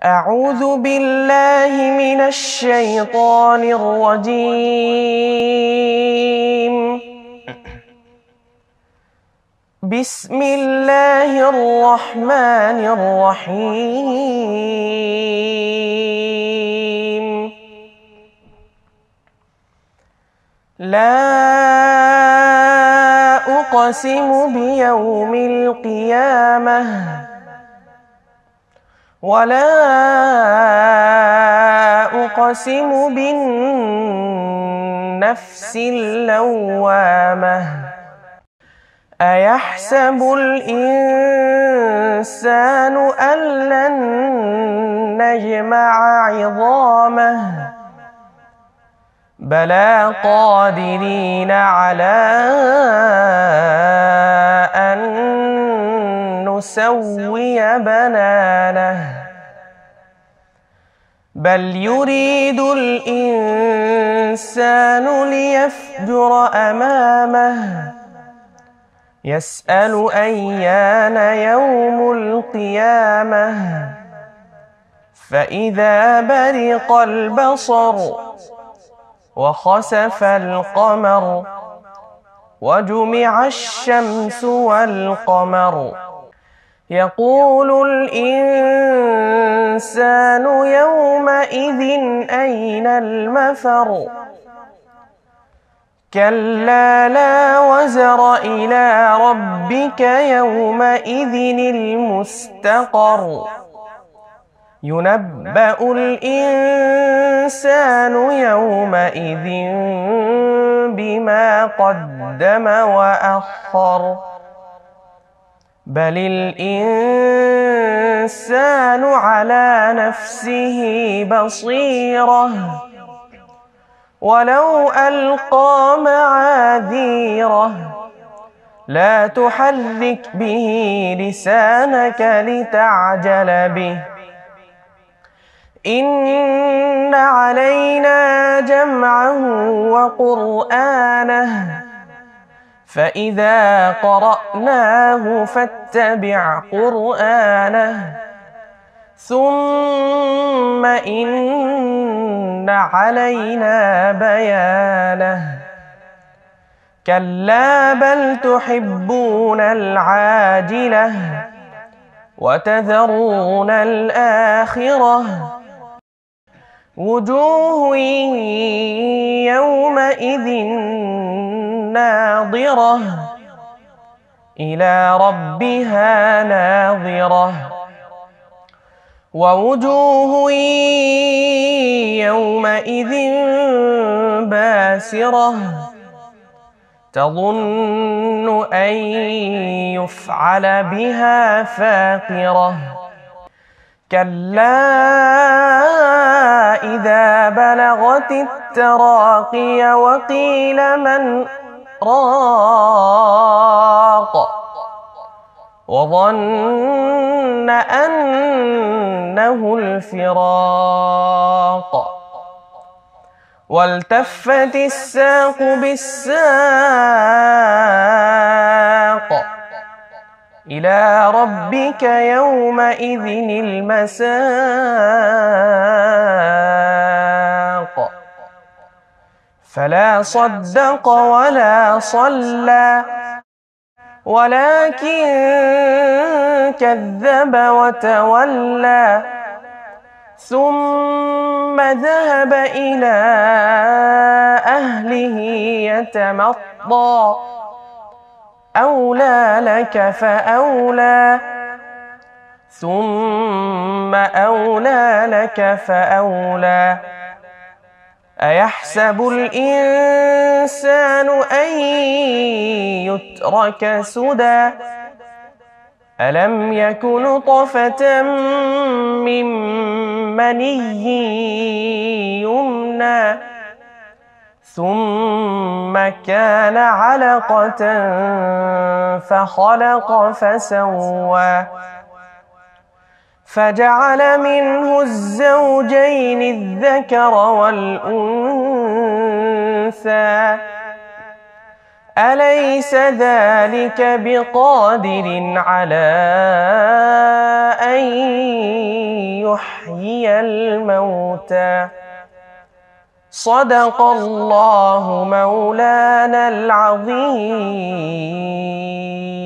أعوذ بالله من الشيطان الرجيم بسم الله الرحمن الرحيم لا أقسم بيوم القيامة ولا أقسم بالنفس اللوامة أيحسب الإنسان أن لن نجمع عظامه بلى قادرين على يسوي بنانه بل يريد الإنسان ليفجر أمامه يسأل أيان يوم القيامة فإذا برق البصر وخسف القمر وجمع الشمس والقمر يقول الإنسان يومئذ أين المفر كلا لا وزر إلى ربك يومئذ المستقر ينبأ الإنسان يومئذ بما قدم وأخر بل الإنسان على نفسه بصيرة ولو ألقى معاذيره لا تحرك به لسانك لتعجل به إن علينا جمعه وقرآنه فإذا قرأناه فاتبع قرآنه ثم إن علينا بيانه كلا بل تحبون العاجلة وتذرون الآخرة وجوه يومئذ ناظرة إلى ربها ناظرة ووجوه يومئذ باسرة تظن أن يفعل بها فاقرة كلا إذا بلغت التراقي وقيل من الإحراق وظن أنه الفراق والتفت الساق بالساق إلى ربك يومئذ المساق فلا صدق ولا صلى ولكن كذب وتولى ثم ذهب إلى أهله يتمطى أولى لك فأولى ثم أولى لك فأولى أيحسب الإنسان أن يترك سدى ألم يك نطفة من مني يمنى ثم كان علقة فخلق فسوى فجعل منه الزوجين الذكر والأنثى أليس ذلك بقادر على أن يحيي الموتى صدق الله مولانا العظيم